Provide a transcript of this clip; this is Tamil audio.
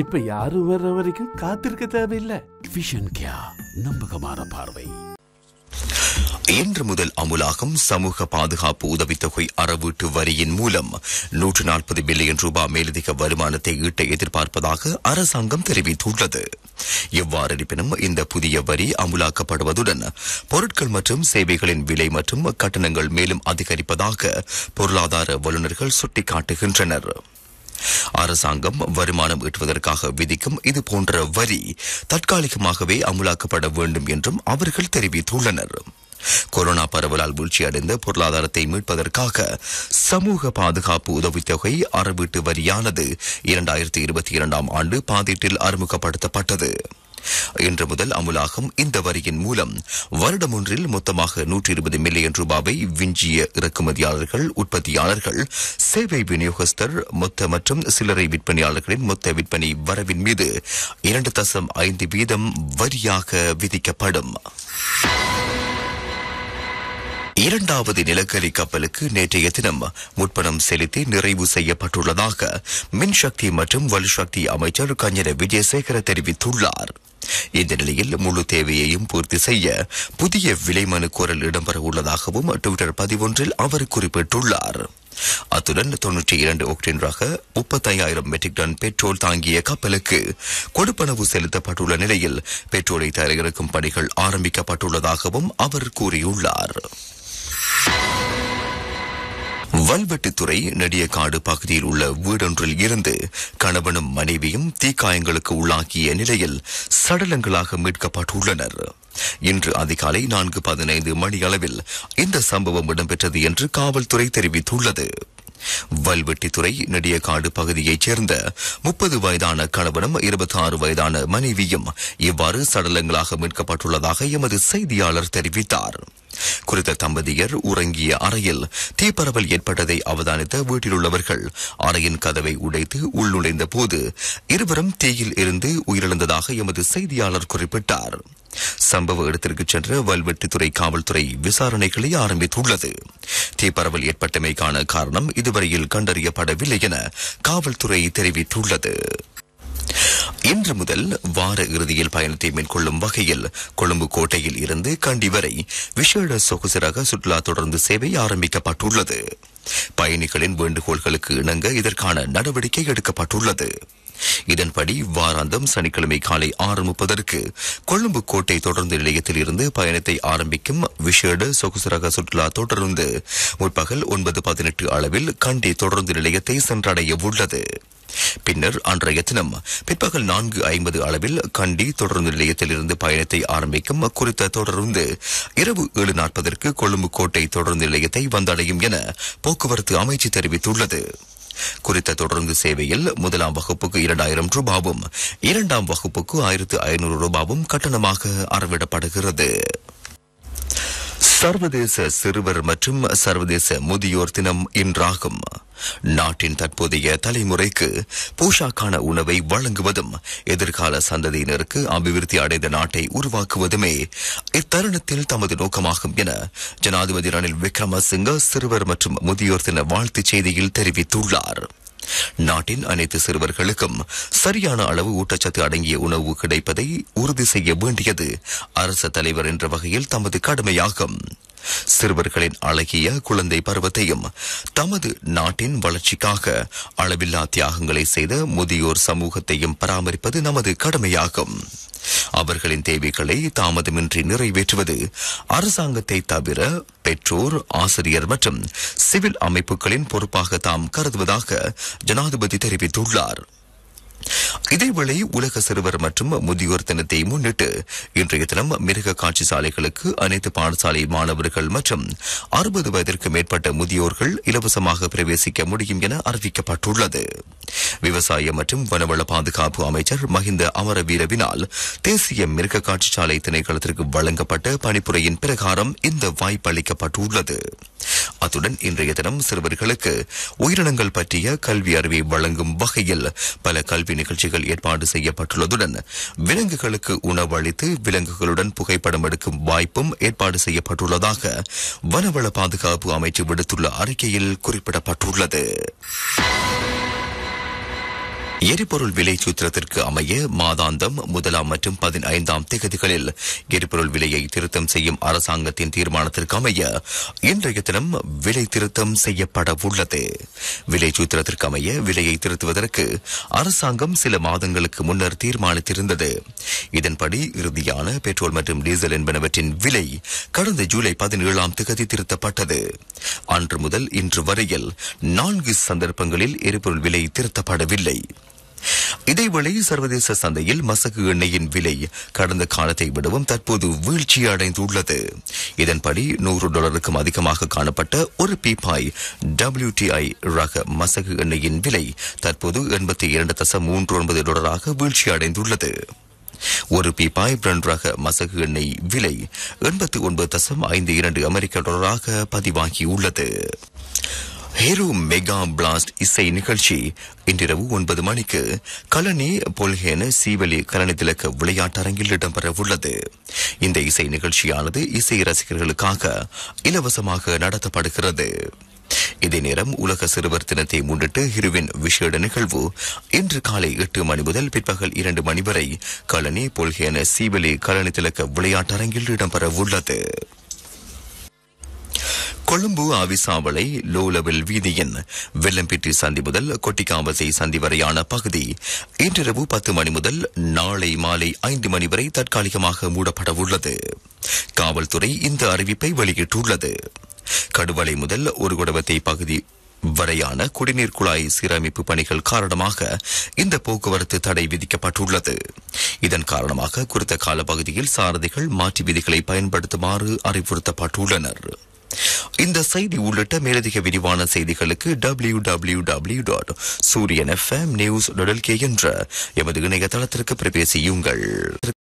இப்ப யாரும் வர்ற வரைக்கும் காத்திருக்க தேவையில்லை விஷன் கியா நம்பகமான பார்வை இன்று முதல் அமுலாகம் சமூக பாதுகாப்பு உதவித்தொகை அறவீட்டு வரியின் மூலம் நூற்று நாற்பது பில்லியன் ரூபாய் மேலதிக வருமானத்தை ஈட்ட எதிர்பார்ப்பதாக அரசாங்கம் தெரிவித்துள்ளது எவ்வாறு இருப்பினும் இந்த புதிய வரி அமுலாக்கப்படுவதுடன் பொருட்கள் மற்றும் சேவைகளின் விலை மற்றும் கட்டணங்கள் மேலும் அதிகரிப்பதாக பொருளாதார வல்லுநர்கள் சுட்டிக்காட்டுகின்றனர் அரசாங்கம் வருமானம் ஈட்டுவதற்காக விதிக்கும் இதுபோன்ற வரி தற்காலிகமாகவே அமுலாக்கப்பட வேண்டும் என்றும் அவர்கள் தெரிவித்துள்ளனர் கொரோனா பரவலால் வீழ்ச்சியடைந்த பொருளாதாரத்தை மீட்பதற்காக சமூக பாதுகாப்பு உதவித்தொகை அறவீட்டு வரியானது இரண்டாயிரத்தி இருபத்தி இரண்டாம் ஆண்டு பாதீட்டில் அறிமுகப்படுத்தப்பட்டது இன்று முதல் அமுலாகும் இந்த வரியின் மூலம் வருடம் ஒன்றில் மொத்தமாக நூற்றி இருபது மில்லியன் ரூபாவை விஞ்சிய இறக்குமதியாளர்கள் உற்பத்தியாளர்கள் சேவை விநியோகஸ்தர் மொத்த மற்றும் சில்லறை விற்பனையாளர்களின் மொத்த விற்பனை வரவின் மீது இரண்டு தசம் ஐந்து வீதம் வரியாக விதிக்கப்படும் இரண்டாவது நிலக்கரி கப்பலுக்கு நேற்றைய தினம் முற்பணம் செலுத்தி நிறைவு செய்யப்பட்டுள்ளதாக மின்சக்தி மற்றும் வலுசக்தி அமைச்சர் கஞ்சர விஜயசேகர தெரிவித்துள்ளார் இந்த நிலையில் முழு தேவையையும் பூர்த்தி செய்ய புதிய மனு கோரல் இடம்பெற உள்ளதாகவும் டுவிட்டர் பதிவொன்றில் அவர் குறிப்பிட்டுள்ளார் அத்துடன் தொன்னூற்றி இரண்டு ஒக்டென்றாக முப்பத்தையாயிரம் மெட்ரிக் டன் பெட்ரோல் தாங்கிய கப்பலுக்கு கொடுப்பனவு செலுத்தப்பட்டுள்ள நிலையில் பெட்ரோலை தரையிறக்கும் பணிகள் ஆரம்பிக்கப்பட்டுள்ளதாகவும் அவர் கூறியுள்ளார் வல்வெட்டித்துறை காடு பகுதியில் உள்ள வீடொன்றில் இருந்து கணவனும் மனைவியும் தீக்காயங்களுக்கு உள்ளாக்கிய நிலையில் சடலங்களாக மீட்கப்பட்டுள்ளனர் இன்று அதிகாலை நான்கு பதினைந்து மணி அளவில் இந்த சம்பவம் இடம்பெற்றது என்று காவல்துறை தெரிவித்துள்ளது வல்வெட்டித்துறை நெடியக்காடு பகுதியைச் சேர்ந்த முப்பது வயதான கணவனும் இருபத்தி ஆறு வயதான மனைவியும் இவ்வாறு சடலங்களாக மீட்கப்பட்டுள்ளதாக எமது செய்தியாளர் தெரிவித்தார் குறித்த தம்பதியர் உறங்கிய அறையில் தீப்பரவல் ஏற்பட்டதை அவதானித்த வீட்டிலுள்ளவர்கள் அறையின் கதவை உடைத்து உள்நுழைந்த போது இருவரும் தீயில் இருந்து உயிரிழந்ததாக எமது செய்தியாளர் குறிப்பிட்டார் சம்பவ இடத்திற்கு சென்ற வல்வெட்டித்துறை காவல்துறை விசாரணைகளை ஆரம்பித்துள்ளது பரவல் ஏற்பட்டமைக்கான காரணம் இதுவரையில் கண்டறியப்படவில்லை என காவல்துறை தெரிவித்துள்ளது இன்று முதல் வார இறுதியில் பயணத்தை மேற்கொள்ளும் வகையில் கொழும்பு கோட்டையில் இருந்து கண்டி வரை விசேட சொகுசராக சுற்றுலா தொடர்ந்து சேவை ஆரம்பிக்கப்பட்டுள்ளது பயணிகளின் வேண்டுகோள்களுக்கு இணங்க இதற்கான நடவடிக்கை எடுக்கப்பட்டுள்ளது இதன்படி வாராந்தம் சனிக்கிழமை காலை ஆறு முப்பதற்கு கொழும்பு கோட்டை தொடர்ந்து நிலையத்தில் இருந்து பயணத்தை ஆரம்பிக்கும் விஷேட சொகுசரக சுற்றுலா தொடர்ந்து முற்பகல் ஒன்பது பதினெட்டு அளவில் கண்டி தொடர்ந்து நிலையத்தை சென்றடைய உள்ளது பின்னர் அன்றைய தினம் பிற்பகல் நான்கு ஐம்பது அளவில் கண்டி தொடர்ந்து நிலையத்திலிருந்து பயணத்தை ஆரம்பிக்கும் குறித்த தொடர்ந்து இரவு ஏழு நாற்பதற்கு கொழும்பு கோட்டை தொடர்ந்து நிலையத்தை வந்தடையும் என போக்குவரத்து அமைச்சு தெரிவித்துள்ளது குறித்த தொடர்ந்து சேவையில் முதலாம் வகுப்புக்கு இரண்டாயிரம் ரூபாவும் இரண்டாம் வகுப்புக்கு ஆயிரத்து ஐநூறு ரூபாவும் கட்டணமாக அறவிடப்படுகிறது சர்வதேச சிறுவர் மற்றும் சர்வதேச முதியோர் தினம் இன்றாகும் நாட்டின் தற்போதைய தலைமுறைக்கு போஷாக்கான உணவை வழங்குவதும் எதிர்கால சந்ததியினருக்கு அபிவிருத்தி அடைந்த நாட்டை உருவாக்குவதுமே இத்தருணத்தில் தமது நோக்கமாகும் என ஜனாதிபதி ரணில் விக்ரமசிங்க சிறுவர் மற்றும் முதியோர் தின வாழ்த்துச் செய்தியில் தெரிவித்துள்ளார் நாட்டின் அனைத்து சிறுவர்களுக்கும் சரியான அளவு ஊட்டச்சத்து அடங்கிய உணவு கிடைப்பதை உறுதி செய்ய வேண்டியது அரசு தலைவர் என்ற வகையில் தமது கடமையாகும் சிறுவர்களின் அழகிய குழந்தை பருவத்தையும் தமது நாட்டின் வளர்ச்சிக்காக அளவில்லா தியாகங்களை செய்த முதியோர் சமூகத்தையும் பராமரிப்பது நமது கடமையாகும் அவர்களின் தேவைகளை தாமதமின்றி நிறைவேற்றுவது அரசாங்கத்தை தவிர பெற்றோர் ஆசிரியர் மற்றும் சிவில் அமைப்புகளின் பொறுப்பாக தாம் கருதுவதாக ஜனாதிபதி தெரிவித்துள்ளார் இதேவேளை உலக சிறுவர் மற்றும் முதியோர் தினத்தை முன்னிட்டு இன்றைய தினம் மிருக காட்சி சாலைகளுக்கு அனைத்து பாடசாலை மாணவர்கள் மற்றும் அறுபது வயதிற்கு மேற்பட்ட முதியோர்கள் இலவசமாக பிரவேசிக்க முடியும் என அறிவிக்கப்பட்டுள்ளது விவசாய மற்றும் வனவள பாதுகாப்பு அமைச்சர் மஹிந்த அமரவீரவினால் தேசிய மிருக காட்சி சாலை திணைக்களத்திற்கு வழங்கப்பட்ட பணிப்புரையின் பிரகாரம் இந்த வாய்ப்பு அளிக்கப்பட்டுள்ளது அத்துடன் இன்றைய தினம் சிறுவர்களுக்கு உயிரினங்கள் பற்றிய கல்வி அறிவை வழங்கும் வகையில் பல கல்வி நிகழ்ச்சிகள் நிகழ்ச்சிகள் ஏற்பாடு செய்யப்பட்டுள்ளதுடன் விலங்குகளுக்கு உணவளித்து விலங்குகளுடன் புகைப்படம் எடுக்கும் வாய்ப்பும் ஏற்பாடு செய்யப்பட்டுள்ளதாக வனவள பாதுகாப்பு அமைச்சு விடுத்துள்ள அறிக்கையில் குறிப்பிடப்பட்டுள்ளது எரிபொருள் விலை சூத்திரத்திற்கு அமைய மாதாந்தம் முதலாம் மற்றும் பதினைந்தாம் திகதிகளில் எரிபொருள் விலையை திருத்தம் செய்யும் அரசாங்கத்தின் தீர்மானத்திற்கு அமைய இன்றைய தினம் விலை திருத்தம் செய்யப்பட உள்ளது விலை சூத்திரத்திற்கு அமைய விலையை திருத்துவதற்கு அரசாங்கம் சில மாதங்களுக்கு முன்னர் தீர்மானித்திருந்தது இதன்படி இறுதியான பெட்ரோல் மற்றும் டீசல் என்பனவற்றின் விலை கடந்த ஜூலை பதினேழாம் திகதி திருத்தப்பட்டது அன்று முதல் இன்று வரையில் நான்கு சந்தர்ப்பங்களில் எரிபொருள் விலை திருத்தப்படவில்லை இதேவேளை சர்வதேச சந்தையில் மசகு எண்ணெயின் விலை கடந்த காலத்தை விடவும் தற்போது வீழ்ச்சி அடைந்துள்ளது இதன்படி நூறு டாலருக்கும் அதிகமாக காணப்பட்ட ஒரு பீப்பாய் டபிள்யூடிஐ ரக மசகு எண்ணெயின் விலை தற்போது எண்பத்தி இரண்டு தசம் மூன்று ஒன்பது டாலராக வீழ்ச்சி அடைந்துள்ளது ஒரு பீப்பாய் பிரண்ட் ரக மசகு எண்ணெய் விலை எண்பத்தி ஒன்பது தசம் ஐந்து இரண்டு அமெரிக்க டாலராக பதிவாகியுள்ளது ஹெரு மெகா பிளாஸ்ட் இசை நிகழ்ச்சி இன்றிரவு ஒன்பது மணிக்கு கலனி பொல்கேன சீவலி கலனிதிலக்க விளையாட்டரங்கில் இடம்பெற உள்ளது இந்த இசை நிகழ்ச்சியானது இசை ரசிகர்களுக்காக இலவசமாக நடத்தப்படுகிறது இதே நேரம் உலக சிறுவர் தினத்தை முன்னிட்டு ஹிருவின் விஷேட நிகழ்வு இன்று காலை எட்டு மணி முதல் பிற்பகல் இரண்டு மணி வரை கலனி பொல்கேன சீவலி கலனிதிலக்க விளையாட்டரங்கில் இடம்பெற உள்ளது கொழும்பு ஆவிசாவளை லோலவில் வீதியின் வெள்ளம்பிட்டி சந்தி முதல் கொட்டிக்காம்பசை சந்தி வரையான பகுதி இன்றிரவு பத்து மணி முதல் நாளை மாலை ஐந்து மணி வரை தற்காலிகமாக மூடப்பட உள்ளது காவல்துறை இந்த அறிவிப்பை வெளியிட்டுள்ளது கடுவலை முதல் ஒரு குடவத்தை பகுதி வரையான குடிநீர் குழாய் சீரமைப்பு பணிகள் காரணமாக இந்த போக்குவரத்து தடை விதிக்கப்பட்டுள்ளது இதன் காரணமாக குறித்த காலப்பகுதியில் சாரதிகள் மாற்று விதிகளை பயன்படுத்துமாறு அறிவுறுத்தப்பட்டுள்ளனர் இந்த செய்தி உள்ளிட்ட மேலதிக விரிவான செய்திகளுக்கு W W W dot Sooriyan M news என்ற எமது இணையதளத்திற்கு பிரவேசியுங்கள்